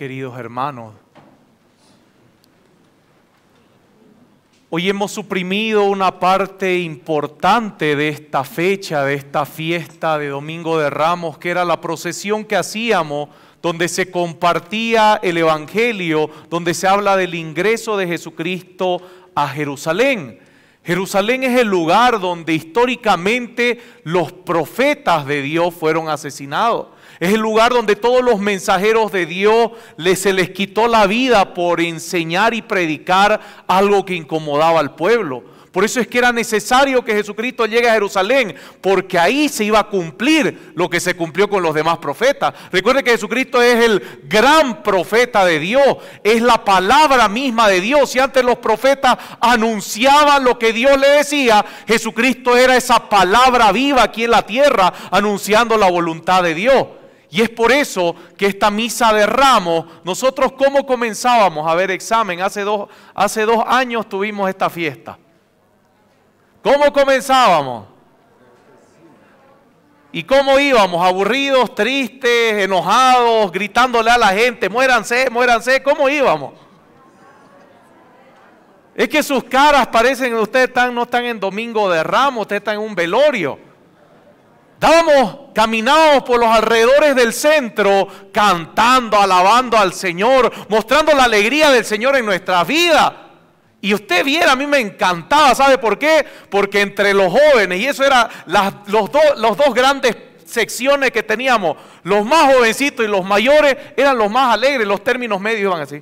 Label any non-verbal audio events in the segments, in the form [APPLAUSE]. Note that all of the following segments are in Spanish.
queridos hermanos. Hoy hemos suprimido una parte importante de esta fecha, de esta fiesta de Domingo de Ramos, que era la procesión que hacíamos, donde se compartía el Evangelio, donde se habla del ingreso de Jesucristo a Jerusalén. Jerusalén es el lugar donde históricamente los profetas de Dios fueron asesinados. Es el lugar donde todos los mensajeros de Dios les, se les quitó la vida por enseñar y predicar algo que incomodaba al pueblo. Por eso es que era necesario que Jesucristo llegue a Jerusalén, porque ahí se iba a cumplir lo que se cumplió con los demás profetas. Recuerde que Jesucristo es el gran profeta de Dios, es la palabra misma de Dios. Si antes los profetas anunciaban lo que Dios le decía, Jesucristo era esa palabra viva aquí en la tierra, anunciando la voluntad de Dios. Y es por eso que esta misa de ramos, nosotros cómo comenzábamos a ver examen, hace dos, hace años tuvimos esta fiesta. ¿Cómo comenzábamos? ¿Y cómo íbamos? Aburridos, tristes, enojados, gritándole a la gente, muéranse, muéranse, ¿cómo íbamos? Es que sus caras parecen, ustedes están, no están en domingo de ramos, ustedes están en un velorio. Dábamos, caminados por los alrededores del centro, cantando, alabando al Señor, mostrando la alegría del Señor en nuestra vida. Y usted viera, a mí me encantaba, ¿sabe por qué? Porque entre los jóvenes, y eso eran los, los dos grandes secciones que teníamos, los más jovencitos y los mayores eran los más alegres, los términos medios iban así.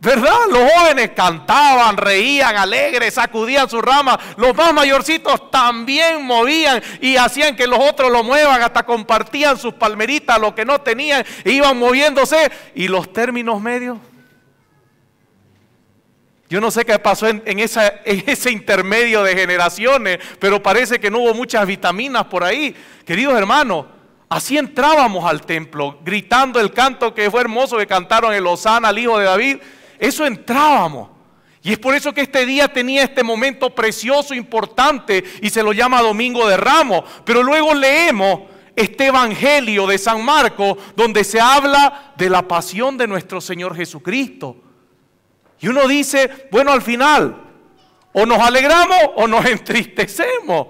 ¿Verdad? Los jóvenes cantaban, reían, alegres, sacudían sus ramas. Los más mayorcitos también movían y hacían que los otros lo muevan. Hasta compartían sus palmeritas, lo que no tenían, e iban moviéndose. Y los términos medios. Yo no sé qué pasó en, ese intermedio de generaciones, pero parece que no hubo muchas vitaminas por ahí. Queridos hermanos, Así entrábamos al templo, gritando el canto que fue hermoso que cantaron el Osana al hijo de David eso entrábamos. Y es por eso que este día tenía este momento precioso, importante, y se lo llama Domingo de Ramos. Pero luego leemos este Evangelio de San Marcos, donde se habla de la pasión de nuestro Señor Jesucristo. Y uno dice, bueno, al final, o nos alegramos o nos [LAUGHS] entristecemos.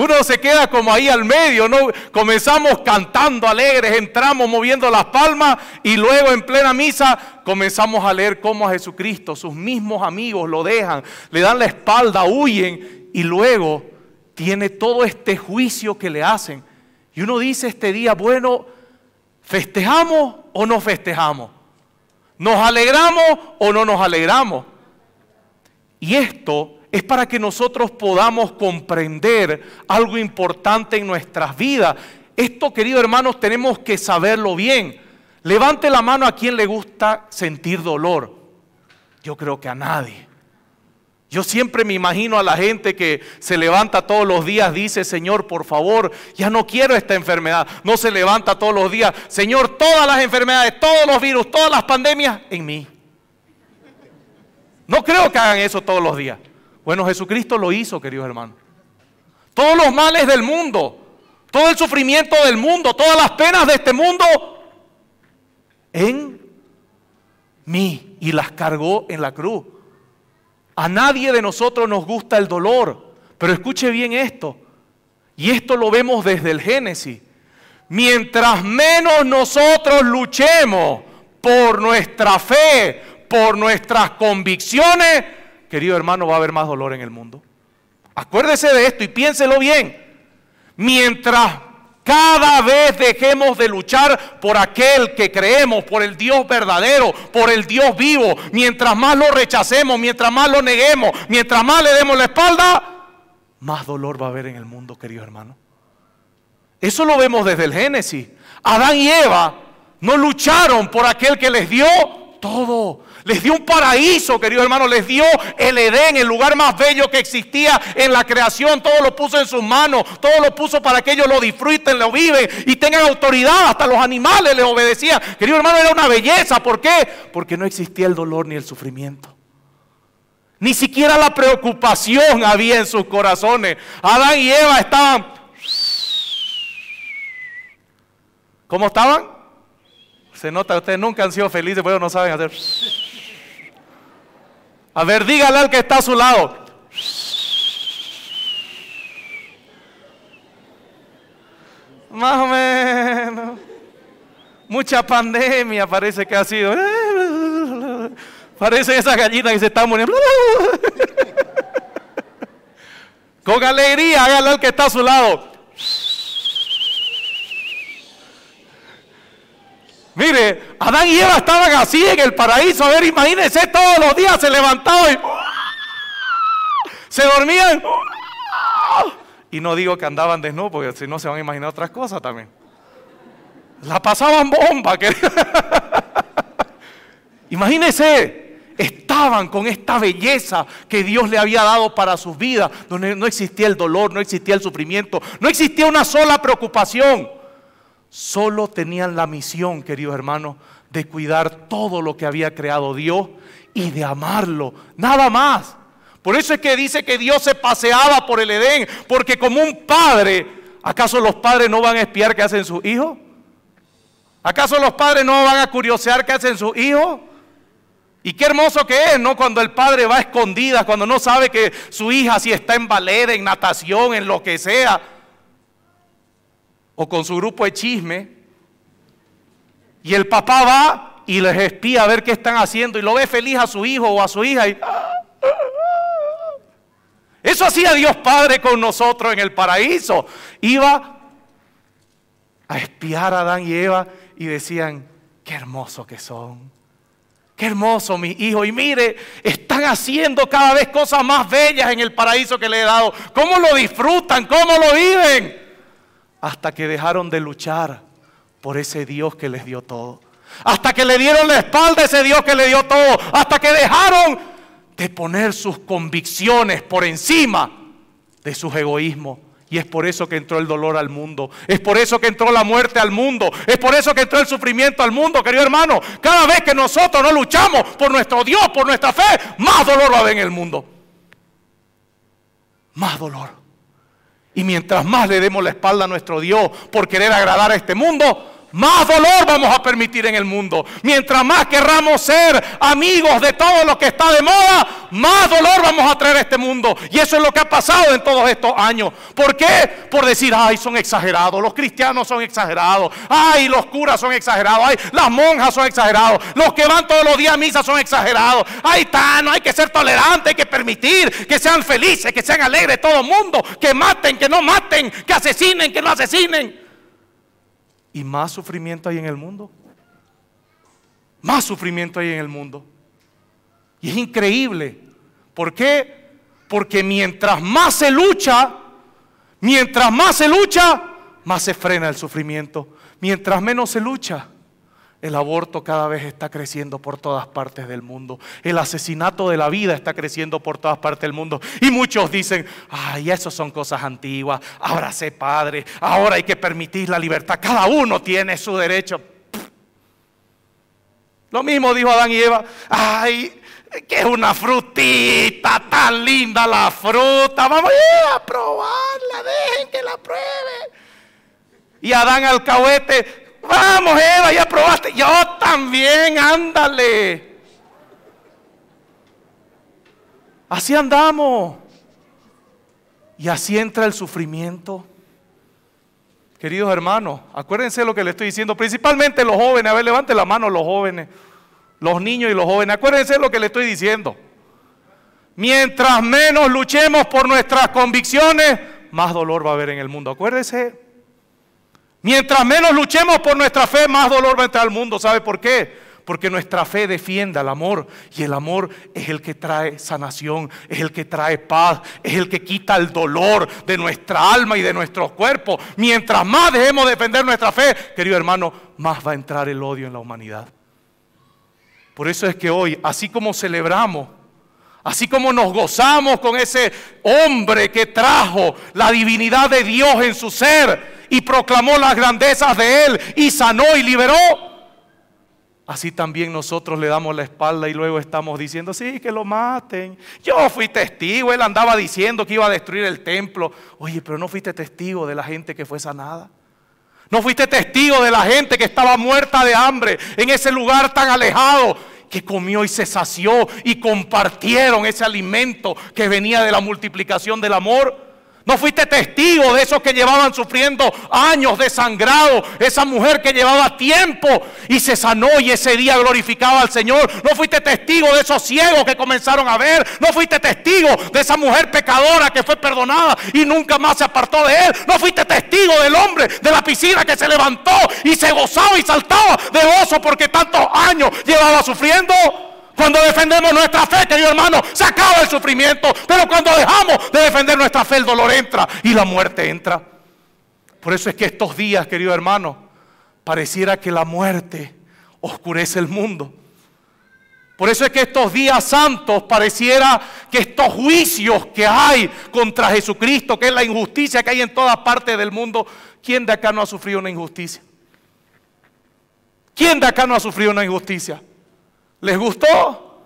Uno se queda como ahí al medio, ¿no? Comenzamos cantando alegres, entramos moviendo las palmas y luego en plena misa comenzamos a leer cómo a Jesucristo, sus mismos amigos lo dejan, le dan la espalda, huyen y luego tiene todo este juicio que le hacen. Y uno dice este día, bueno, ¿festejamos o no festejamos? ¿Nos alegramos o no nos alegramos? Y esto es para que nosotros podamos comprender algo importante en nuestras vidas. Esto, queridos hermanos, tenemos que saberlo bien. Levante la mano a quien le gusta sentir dolor. Yo creo que a nadie. Yo siempre me imagino a la gente que se levanta todos los días, dice, Señor, por favor, ya no quiero esta enfermedad. No se levanta todos los días, Señor, todas las enfermedades, todos los virus, todas las pandemias en mí. No creo que hagan eso todos los días. Bueno, Jesucristo lo hizo, queridos hermanos. Todos los males del mundo, todo el sufrimiento del mundo, todas las penas de este mundo, en mí y las cargó en la cruz. A nadie de nosotros nos gusta el dolor, pero escuche bien esto, y esto lo vemos desde el Génesis. Mientras menos nosotros luchemos por nuestra fe, por nuestras convicciones, querido hermano, va a haber más dolor en el mundo. Acuérdese de esto y piénselo bien. Mientras cada vez dejemos de luchar por aquel que creemos, por el Dios verdadero, por el Dios vivo, mientras más lo rechacemos, mientras más lo neguemos, mientras más le demos la espalda, más dolor va a haber en el mundo, querido hermano. Eso lo vemos desde el Génesis. Adán y Eva no lucharon por aquel que les dio todo. Les dio un paraíso, queridos hermanos Les dio el Edén, el lugar más bello que existía en la creación. Todo lo puso en sus manos. Todo lo puso para que ellos lo disfruten, lo viven y tengan autoridad. Hasta los animales les obedecían. queridos hermano, era una belleza. ¿Por qué? Porque no existía el dolor ni el sufrimiento. Ni siquiera la preocupación había en sus corazones. Adán y Eva estaban... ¿Cómo estaban? Se nota, ustedes nunca han sido felices, pero no saben hacer. A ver, dígale al que está a su lado. Más o menos. Mucha pandemia parece que ha sido. Parece esa gallina que se está muriendo. Con alegría, hágale al que está a su lado. Mire, Adán y Eva estaban así en el paraíso. A ver, imagínense, todos los días se levantaban y se dormían. Y no digo que andaban desnudos, porque si no se van a imaginar otras cosas también. La pasaban bomba. [LAUGHS] Imagínense, estaban con esta belleza que Dios le había dado para sus vidas, donde no existía el dolor, no existía el sufrimiento, no existía una sola preocupación solo tenían la misión, queridos hermanos, de cuidar todo lo que había creado Dios y de amarlo, nada más. Por eso es que dice que Dios se paseaba por el Edén, porque como un padre, ¿acaso los padres no van a espiar qué hacen sus hijos? ¿Acaso los padres no van a curiosear qué hacen sus hijos? Y qué hermoso que es, ¿no? Cuando el padre va a escondidas, cuando no sabe que su hija si está en ballet, en natación, en lo que sea o con su grupo de chisme. Y el papá va y les espía a ver qué están haciendo y lo ve feliz a su hijo o a su hija. Y... Eso hacía Dios Padre con nosotros en el paraíso. Iba a espiar a Adán y Eva y decían, qué hermoso que son. Qué hermoso, mi hijo. Y mire, están haciendo cada vez cosas más bellas en el paraíso que le he dado. ¿Cómo lo disfrutan? ¿Cómo lo viven? hasta que dejaron de luchar por ese Dios que les dio todo. Hasta que le dieron la espalda a ese Dios que le dio todo. Hasta que dejaron de poner sus convicciones por encima de sus egoísmos. Y es por eso que entró el dolor al mundo. Es por eso que entró la muerte al mundo. Es por eso que entró el sufrimiento al mundo, querido hermano. Cada vez que nosotros no luchamos por nuestro Dios, por nuestra fe, más dolor va a haber en el mundo. Más dolor. Y mientras más le demos la espalda a nuestro Dios por querer agradar a este mundo, más dolor vamos a permitir en el mundo. Mientras más querramos ser amigos de todo lo que está de moda, más dolor vamos a traer a este mundo. Y eso es lo que ha pasado en todos estos años. ¿Por qué? Por decir, ay, son exagerados, los cristianos son exagerados, ay, los curas son exagerados, ay, las monjas son exagerados, los que van todos los días a misa son exagerados. Ay, no hay que ser tolerante, hay que permitir que sean felices, que sean alegres todo el mundo, que maten, que no maten, que asesinen, que no asesinen. Y más sufrimiento hay en el mundo. Más sufrimiento hay en el mundo. Y es increíble. ¿Por qué? Porque mientras más se lucha, mientras más se lucha, más se frena el sufrimiento. Mientras menos se lucha, el aborto cada vez está creciendo por todas partes del mundo. El asesinato de la vida está creciendo por todas partes del mundo. Y muchos dicen, ay, eso son cosas antiguas. Ahora sé padre, ahora hay que permitir la libertad. Cada uno tiene su derecho. Lo mismo dijo Adán y Eva, ay, que es una frutita, tan linda la fruta. Vamos a probarla, dejen que la pruebe. Y Adán alcahuete, Vamos, Eva, ya probaste. Yo también, ándale. Así andamos. Y así entra el sufrimiento. Queridos hermanos, acuérdense lo que le estoy diciendo, principalmente los jóvenes. A ver, levante la mano los jóvenes, los niños y los jóvenes. Acuérdense lo que le estoy diciendo. Mientras menos luchemos por nuestras convicciones, más dolor va a haber en el mundo. Acuérdense Mientras menos luchemos por nuestra fe, más dolor va a entrar al mundo. ¿Sabe por qué? Porque nuestra fe defienda el amor. Y el amor es el que trae sanación, es el que trae paz, es el que quita el dolor de nuestra alma y de nuestros cuerpos. Mientras más dejemos defender nuestra fe, querido hermano, más va a entrar el odio en la humanidad. Por eso es que hoy, así como celebramos Así como nos gozamos con ese hombre que trajo la divinidad de Dios en su ser, y proclamó las grandezas de Él y sanó y liberó. Así también nosotros le damos la espalda y luego estamos diciendo, sí, que lo maten. Yo fui testigo, él andaba diciendo que iba a destruir el templo. Oye, pero no fuiste testigo de la gente que fue sanada. No fuiste testigo de la gente que estaba muerta de hambre en ese lugar tan alejado, que comió y se sació y compartieron ese alimento que venía de la multiplicación del amor. No fuiste testigo de esos que llevaban sufriendo años de sangrado. Esa mujer que llevaba tiempo y se sanó y ese día glorificaba al Señor. No fuiste testigo de esos ciegos que comenzaron a ver. No fuiste testigo de esa mujer pecadora que fue perdonada y nunca más se apartó de él. No fuiste testigo del hombre de la piscina que se levantó y se gozaba y saltaba de gozo porque tantos años llevaba sufriendo. Cuando defendemos nuestra fe, querido hermano, se acaba el sufrimiento. Pero cuando dejamos de defender nuestra fe, el dolor entra y la muerte entra. Por eso es que estos días, querido hermano, pareciera que la muerte oscurece el mundo. Por eso es que estos días santos pareciera que estos juicios que hay contra Jesucristo, que es la injusticia que hay en todas partes del mundo, ¿quién de acá no ha sufrido una injusticia? ¿Quién de acá no ha sufrido una injusticia? ¿Les gustó?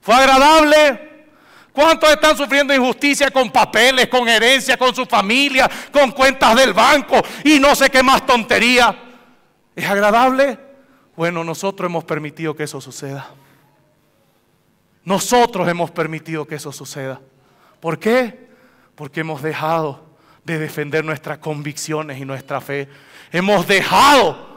¿Fue agradable? ¿Cuántos están sufriendo injusticia con papeles, con herencia, con su familia, con cuentas del banco y no sé qué más tontería? ¿Es agradable? Bueno, nosotros hemos permitido que eso suceda. Nosotros hemos permitido que eso suceda. ¿Por qué? Porque hemos dejado de defender nuestras convicciones y nuestra fe. Hemos dejado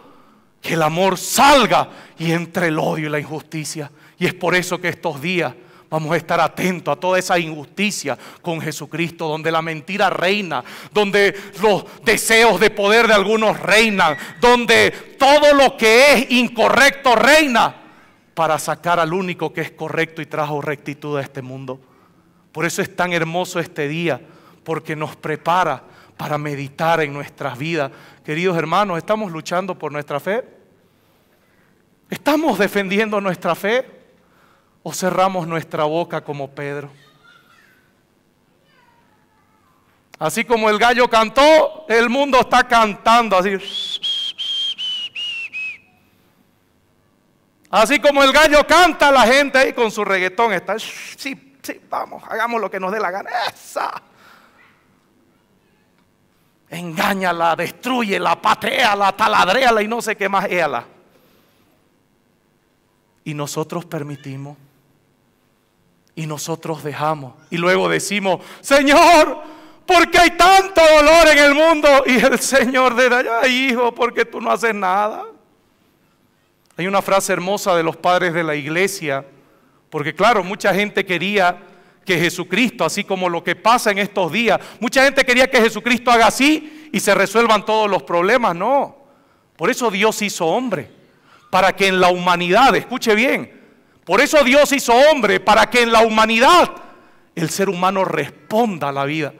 que el amor salga y entre el odio y la injusticia. Y es por eso que estos días Vamos a estar atentos a toda esa injusticia con Jesucristo, donde la mentira reina, donde los deseos de poder de algunos reinan, donde todo lo que es incorrecto reina, para sacar al único que es correcto y trajo rectitud a este mundo. Por eso es tan hermoso este día, porque nos prepara para meditar en nuestras vidas. Queridos hermanos, ¿estamos luchando por nuestra fe? ¿Estamos defendiendo nuestra fe o cerramos nuestra boca como Pedro? Así como el gallo cantó, el mundo está cantando así. Así como el gallo canta, la gente ahí con su reggaetón está. Sí, sí, vamos, hagamos lo que nos dé la gana. ¡Esa! Engáñala, destruyela, pateala, taladréala y no sé qué más, éala y nosotros permitimos y nosotros dejamos y luego decimos, Señor, porque hay tanto dolor en el mundo y el Señor de allá, hijo, porque tú no haces nada. Hay una frase hermosa de los padres de la iglesia, porque claro, mucha gente quería que Jesucristo, así como lo que pasa en estos días, mucha gente quería que Jesucristo haga así y se resuelvan todos los problemas, no. Por eso Dios hizo hombre para que en la humanidad, escuche bien, por eso Dios hizo hombre, para que en la humanidad el ser humano responda a la vida.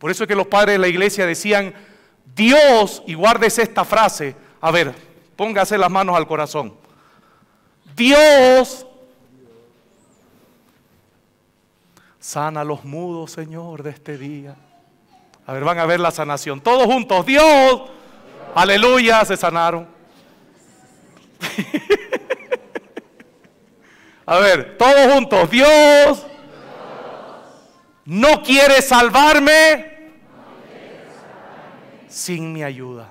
Por eso es que los padres de la iglesia decían, Dios, y guárdese esta frase, a ver, póngase las manos al corazón. Dios sana a los mudos, Señor, de este día. A ver, van a ver la sanación. Todos juntos, Dios, aleluya, se sanaron. [LAUGHS] A ver, todos juntos. Dios, No, quiere salvarme Sin mi ayuda.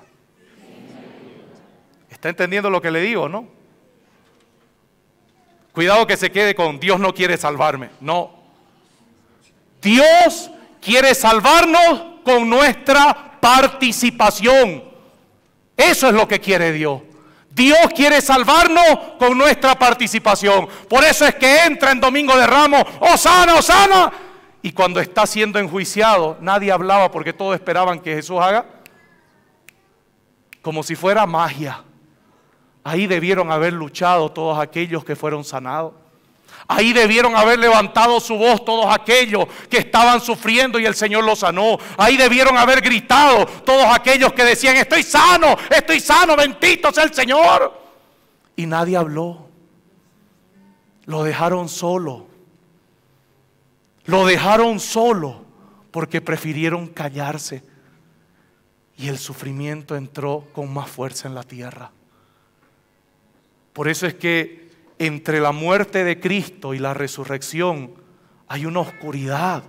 ¿Está entendiendo lo que le digo, no? Cuidado que se quede con Dios no quiere salvarme. No. Dios quiere salvarnos con nuestra participación. Eso es lo que quiere Dios. Dios quiere salvarnos con nuestra participación. Por eso es que entra en Domingo de Ramos, Osana, oh, Osana. Oh, y cuando está siendo enjuiciado, nadie hablaba porque todos esperaban que Jesús haga como si fuera magia. Ahí debieron haber luchado todos aquellos que fueron sanados. Ahí debieron haber levantado su voz todos aquellos que estaban sufriendo y el Señor los sanó. Ahí debieron haber gritado todos aquellos que decían, estoy sano, estoy sano, bendito sea el Señor. Y nadie habló. Lo dejaron solo. Lo dejaron solo porque prefirieron callarse. Y el sufrimiento entró con más fuerza en la tierra. Por eso es que entre la muerte de Cristo y la resurrección hay una oscuridad.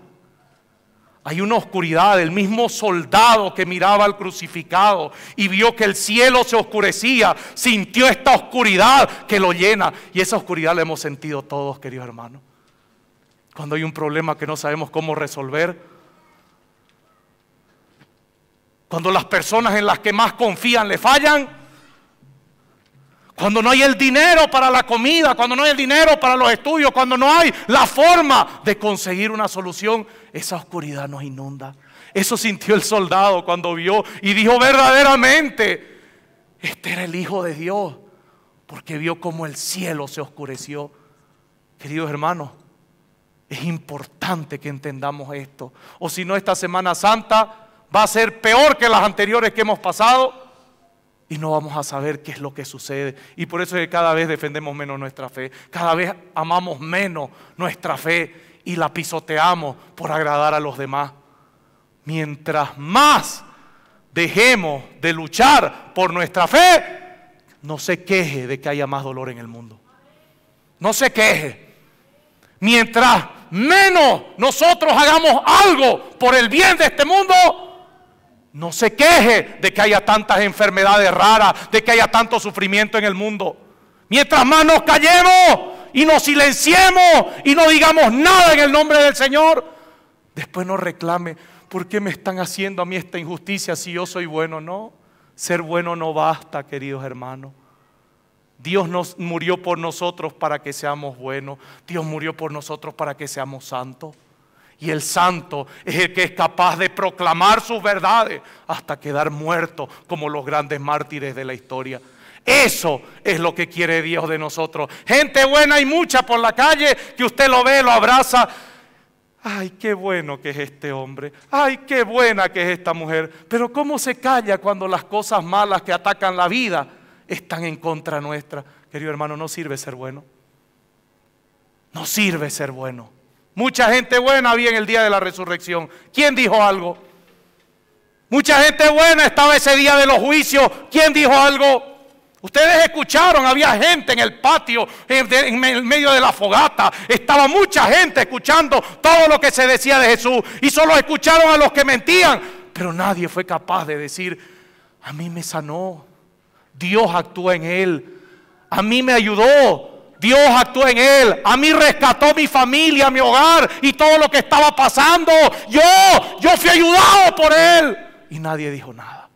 Hay una oscuridad. El mismo soldado que miraba al crucificado y vio que el cielo se oscurecía, sintió esta oscuridad que lo llena. Y esa oscuridad la hemos sentido todos, querido hermano. Cuando hay un problema que no sabemos cómo resolver. Cuando las personas en las que más confían le fallan cuando no hay el dinero para la comida, cuando no hay el dinero para los estudios, cuando no hay la forma de conseguir una solución, esa oscuridad nos inunda. Eso sintió el soldado cuando vio y dijo verdaderamente, este era el Hijo de Dios, porque vio como el cielo se oscureció. Queridos hermanos, es importante que entendamos esto. O si no, esta Semana Santa va a ser peor que las anteriores que hemos pasado y no vamos a saber qué es lo que sucede. Y por eso es que cada vez defendemos menos nuestra fe, cada vez amamos menos nuestra fe y la pisoteamos por agradar a los demás. Mientras más dejemos de luchar por nuestra fe, no se queje de que haya más dolor en el mundo. No se queje. Mientras menos nosotros hagamos algo por el bien de este mundo, no se queje de que haya tantas enfermedades raras, de que haya tanto sufrimiento en el mundo. Mientras más nos callemos y nos silenciemos y no digamos nada en el nombre del Señor, después no reclame, ¿por qué me están haciendo a mí esta injusticia si yo soy bueno? No, ser bueno no basta, queridos hermanos. Dios nos murió por nosotros para que seamos buenos. Dios murió por nosotros para que seamos santos. Y el santo es el que es capaz de proclamar sus verdades hasta quedar muerto como los grandes mártires de la historia. Eso es lo que quiere Dios de nosotros. Gente buena y mucha por la calle que usted lo ve, lo abraza. Ay, qué bueno que es este hombre. Ay, qué buena que es esta mujer. Pero ¿cómo se calla cuando las cosas malas que atacan la vida están en contra nuestra? Querido hermano, no sirve ser bueno. No sirve ser bueno. Mucha gente buena había en el día de la resurrección. ¿Quién dijo algo? Mucha gente buena estaba ese día de los juicios. ¿Quién dijo algo? Ustedes escucharon, había gente en el patio, en, medio de la fogata. Estaba mucha gente escuchando todo lo que se decía de Jesús. Y solo escucharon a los que mentían. Pero nadie fue capaz de decir, a mí me sanó. Dios actúa en él. A mí me ayudó. Dios actuó en él. A mí rescató mi familia, mi hogar y todo lo que estaba pasando. Yo, yo fui ayudado por él. Y nadie dijo nada.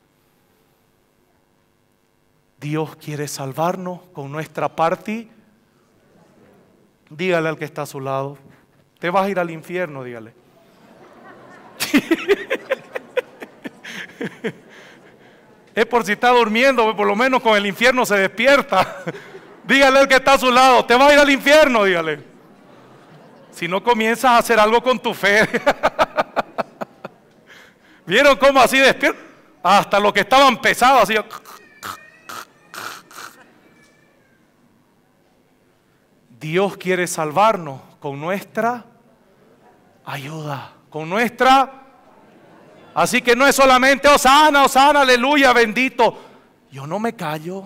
Dios quiere salvarnos con nuestra parte. Dígale al que está a su lado. Te vas a ir al infierno, dígale. [LAUGHS] es por si está durmiendo, por lo menos con el infierno se despierta. [LAUGHS] Dígale al que está a su lado, te va a ir al infierno, dígale. Si no comienzas a hacer algo con tu fe. [LAUGHS] ¿Vieron cómo así despierto? Hasta lo que estaban pesados, así. Dios quiere salvarnos con nuestra ayuda, con nuestra... Así que no es solamente Osana, Osana, aleluya, bendito. Yo no me callo.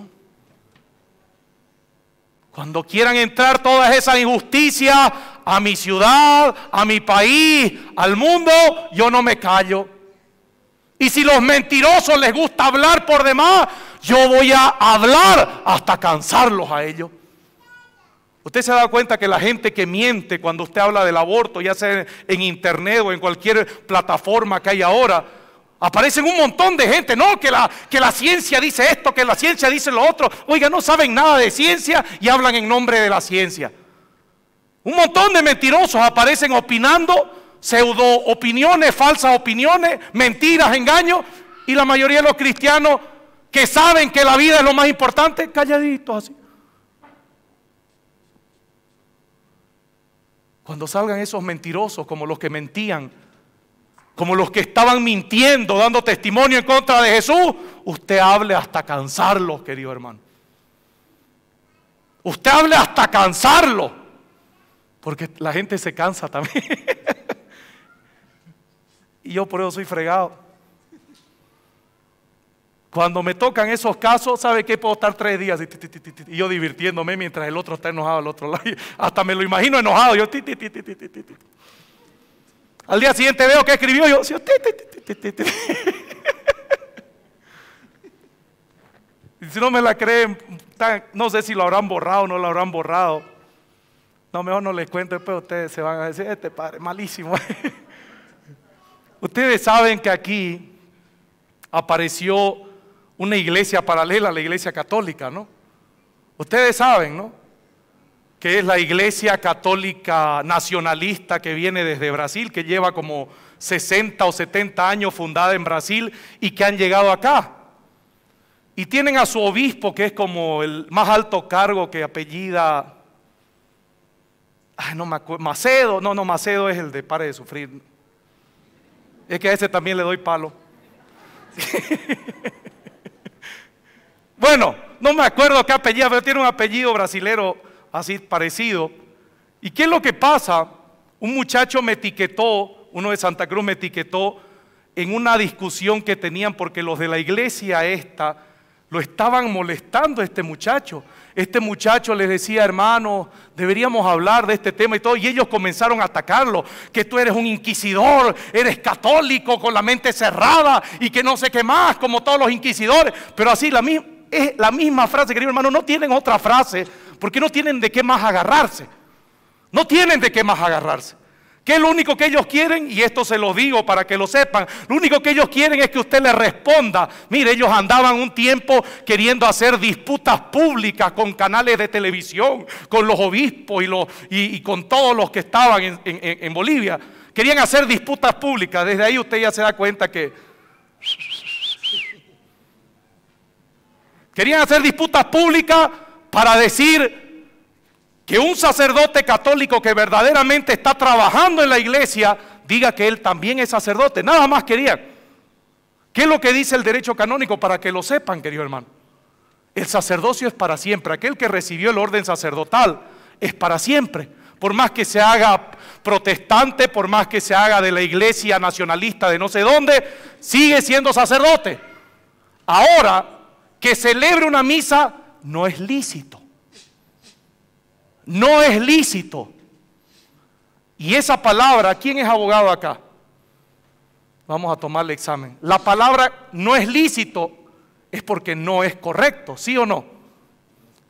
Cuando quieran entrar todas esas injusticias a mi ciudad, a mi país, al mundo, yo no me callo. Y si los mentirosos les gusta hablar por demás, yo voy a hablar hasta cansarlos a ellos. Usted se ha dado cuenta que la gente que miente cuando usted habla del aborto, ya sea en internet o en cualquier plataforma que hay ahora, Aparecen un montón de gente, no, que la, que la ciencia dice esto, que la ciencia dice lo otro. Oiga, no saben nada de ciencia y hablan en nombre de la ciencia. Un montón de mentirosos aparecen opinando, pseudo opiniones, falsas opiniones, mentiras, engaños. Y la mayoría de los cristianos que saben que la vida es lo más importante, calladitos así. Cuando salgan esos mentirosos como los que mentían como los que estaban mintiendo, dando testimonio en contra de Jesús, usted hable hasta cansarlo, querido hermano. Usted hable hasta cansarlo, porque la gente se cansa también. y yo por eso soy fregado. Cuando me tocan esos casos, ¿sabe qué? Puedo estar tres días y, yo divirtiéndome mientras el otro está enojado al otro lado. Hasta me lo imagino enojado. Yo, al día siguiente veo que escribió yo. Y si no me la creen, no sé si lo habrán borrado o no lo habrán borrado. No, mejor no les cuento, después ustedes se van a decir, este padre, malísimo. ustedes saben que aquí apareció una iglesia paralela a la iglesia católica, ¿no? Ustedes saben, ¿no? que es la iglesia católica nacionalista que viene desde Brasil, que lleva como 60 o 70 años fundada en Brasil y que han llegado acá. Y tienen a su obispo, que es como el más alto cargo que apellida, ay, no me acuerdo, Macedo, no, no, Macedo es el de pare de sufrir. Es que a ese también le doy palo. [LAUGHS] bueno, no me acuerdo qué apellido, pero tiene un apellido brasilero así parecido. ¿Y qué es lo que pasa? Un muchacho me etiquetó, uno de Santa Cruz me etiquetó en una discusión que tenían porque los de la iglesia esta lo estaban molestando a este muchacho. Este muchacho les decía, hermano, deberíamos hablar de este tema y todo. Y ellos comenzaron a atacarlo, que tú eres un inquisidor, eres católico con la mente cerrada y que no sé qué más, como todos los inquisidores. Pero así la misma, es la misma frase, querido hermano, no tienen otra frase, porque no tienen de qué más agarrarse. No tienen de qué más agarrarse. Que es lo único que ellos quieren, y esto se lo digo para que lo sepan, lo único que ellos quieren es que usted les responda. Mire, ellos andaban un tiempo queriendo hacer disputas públicas con canales de televisión, con los obispos y, con todos los que estaban en, en Bolivia. Querían hacer disputas públicas. Desde ahí usted ya se da cuenta que Querían hacer disputas públicas para decir que un sacerdote católico que verdaderamente está trabajando en la iglesia diga que él también es sacerdote. Nada más querían. ¿Qué es lo que dice el derecho canónico? Para que lo sepan, querido hermano. El sacerdocio es para siempre. Aquel que recibió el orden sacerdotal es para siempre. Por más que se haga protestante, por más que se haga de la iglesia nacionalista de no sé dónde, sigue siendo sacerdote. Ahora que celebre una misa no es lícito. No es lícito. Y esa palabra, ¿quién es abogado acá? Vamos a tomar el examen. La palabra no es lícito es porque no es correcto, ¿sí o no?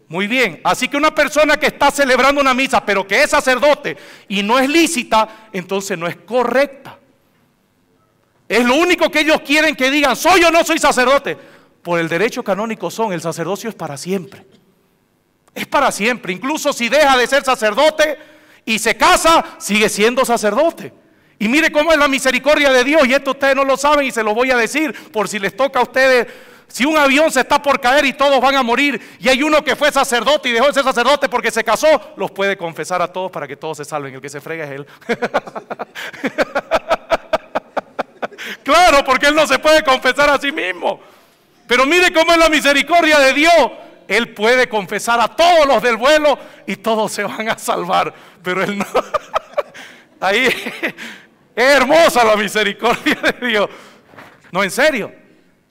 Muy bien, así que una persona que está celebrando una misa, pero que es sacerdote y no es lícita, entonces no es correcta. Es lo único que ellos quieren que digan, soy o no soy sacerdote por el derecho canónico son, el sacerdocio es para siempre. Es para siempre. Incluso si deja de ser sacerdote y se casa, sigue siendo sacerdote. Y mire cómo es la misericordia de Dios. Y esto ustedes no lo saben y se lo voy a decir por si les toca a ustedes. Si un avión se está por caer y todos van a morir y hay uno que fue sacerdote y dejó de ser sacerdote porque se casó, los puede confesar a todos para que todos se salven. El que se frega es él. [LAUGHS] claro, porque él no se puede confesar a sí mismo. Pero mire cómo es la misericordia de Dios. Él puede confesar a todos los del vuelo y todos se van a salvar. Pero Él no. [LAUGHS] Ahí es hermosa la misericordia de Dios. No, en serio.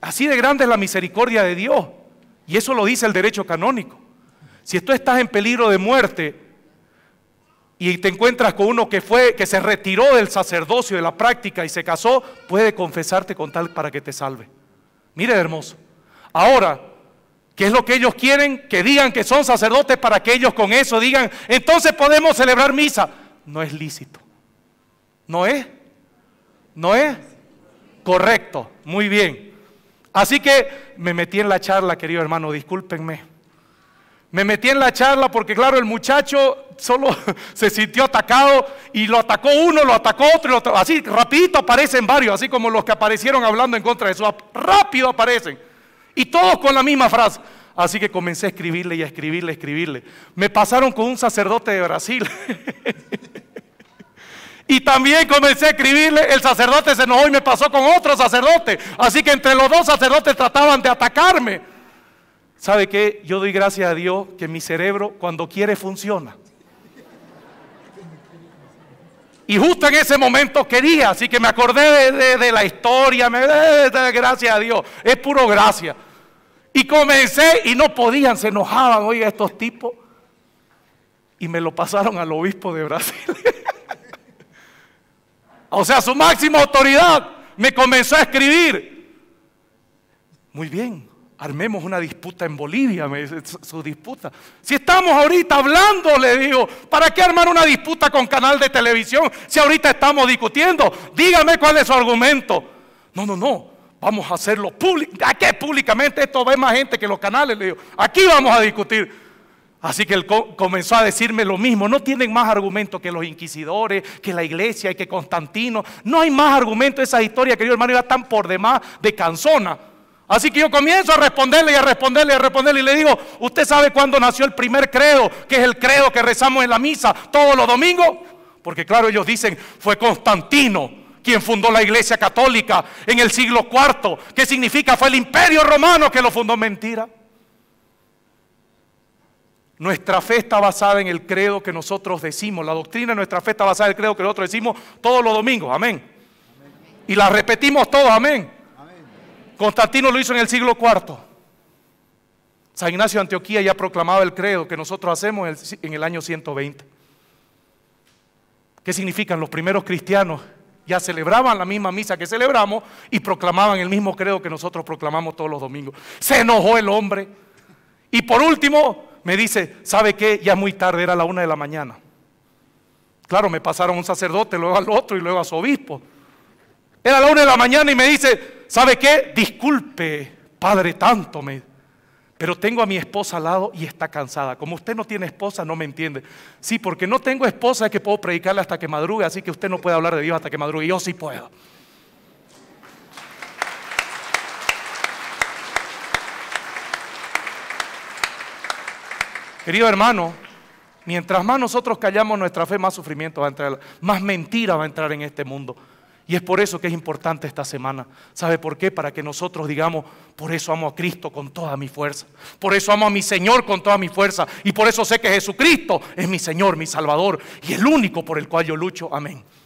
Así de grande es la misericordia de Dios. Y eso lo dice el derecho canónico. Si tú estás en peligro de muerte y te encuentras con uno que fue que se retiró del sacerdocio de la práctica y se casó, puede confesarte con tal para que te salve. Mire, hermoso. Ahora, ¿qué es lo que ellos quieren? Que digan que son sacerdotes para que ellos con eso digan, entonces podemos celebrar misa. No es lícito. ¿No es? ¿No es? Correcto, muy bien. Así que me metí en la charla, querido hermano, discúlpenme. Me metí en la charla porque, claro, el muchacho solo [LAUGHS] se sintió atacado y lo atacó uno, lo atacó otro, lo así rapidito aparecen varios, así como los que aparecieron hablando en contra de eso, rápido aparecen. Y todos con la misma frase. Así que comencé a escribirle y a escribirle, a escribirle. Me pasaron con un sacerdote de Brasil. [LAUGHS] y también comencé a escribirle, el sacerdote se enojó y me pasó con otro sacerdote. Así que entre los dos sacerdotes trataban de atacarme. ¿Sabe qué? Yo doy gracias a Dios que mi cerebro cuando quiere funciona. Y justo en ese momento quería, así que me acordé de, la historia, me eh, de, gracias a Dios, es puro gracia. Y comencé y no podían, se enojaban, oye, estos tipos. Y me lo pasaron al obispo de Brasil. [LAUGHS] o sea, su máxima autoridad me comenzó a escribir. Muy bien, armemos una disputa en Bolivia, me su disputa. Si estamos ahorita hablando, le digo, ¿para qué armar una disputa con canal de televisión si ahorita estamos discutiendo? Dígame cuál es su argumento. No, no, no, vamos a hacerlo público. ¿A qué públicamente? Esto ve más gente que los canales, le digo, aquí vamos a discutir. Así que él comenzó a decirme lo mismo. No tienen más argumentos que los inquisidores, que la iglesia y que Constantino. No hay más argumentos. Esa historia, querido hermano, ya tan por demás de canzona. Así que yo comienzo a responderle y a responderle y a responderle y le digo, ¿usted sabe cuándo nació el primer credo, que es el credo que rezamos en la misa todos los domingos? Porque claro, ellos dicen, fue Constantino quien fundó la iglesia católica en el siglo IV. ¿Qué significa? Fue el imperio romano que lo fundó. Mentira. Nuestra fe está basada en el credo que nosotros decimos. La doctrina de nuestra fe está basada en el credo que nosotros decimos todos los domingos. amén. Y la repetimos todos. Amén. Constantino lo hizo en el siglo IV. San Ignacio de Antioquía ya proclamaba el credo que nosotros hacemos en el año 120. ¿Qué significan? Los primeros cristianos ya celebraban la misma misa que celebramos y proclamaban el mismo credo que nosotros proclamamos todos los domingos. Se enojó el hombre. Y por último, me dice, ¿sabe qué? Ya muy tarde, era la una de la mañana. Claro, me pasaron un sacerdote, luego al otro y luego a su obispo. Era la una de la mañana y me dice, ¿Sabe qué? Disculpe, padre, tanto me... Pero tengo a mi esposa al lado y está cansada. Como usted no tiene esposa, no me entiende. Sí, porque no tengo esposa es que puedo predicarle hasta que madrugue, así que usted no puede hablar de Dios hasta que madrugue. Yo sí puedo. Querido hermano, mientras más nosotros callamos nuestra fe, más sufrimiento va a entrar, más mentira va a entrar en este mundo. Y es por eso que es importante esta semana. ¿Sabe por qué? Para que nosotros digamos, por eso amo a Cristo con toda mi fuerza. Por eso amo a mi Señor con toda mi fuerza. Y por eso sé que Jesucristo es mi Señor, mi Salvador y el único por el cual yo lucho. Amén.